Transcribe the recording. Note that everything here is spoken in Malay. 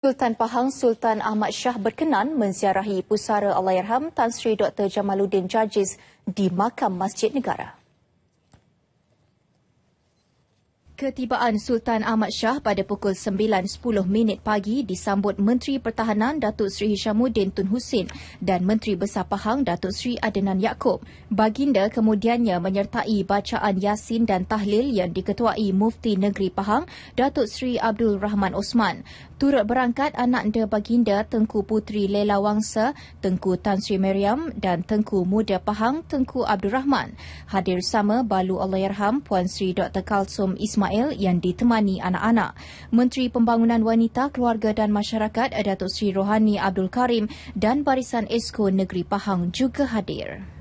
Sultan Pahang Sultan Ahmad Shah berkenan menziarahi pusara Allahyarham Tan Sri Dr. Jamaluddin Jajiz di makam Masjid Negara. Ketibaan Sultan Ahmad Shah pada pukul 9.10 minit pagi disambut Menteri Pertahanan Datuk Seri Hishamuddin Tun Hussein dan Menteri Besar Pahang Datuk Seri Adenan Yaakob. Baginda kemudiannya menyertai bacaan Yasin dan Tahlil yang diketuai Mufti Negeri Pahang, Datuk Seri Abdul Rahman Osman. Turut berangkat anak de baginda Tengku Puteri Lela Wangsa, Tengku Tan Sri Maryam dan Tengku Muda Pahang Tengku Abdul Rahman. Hadir sama Balu Allahyarham Puan Sri Dr. Kalsum Ismail Ismail yang ditemani anak-anak. Menteri Pembangunan Wanita, Keluarga dan Masyarakat Datuk Sri Rohani Abdul Karim dan Barisan Esko Negeri Pahang juga hadir.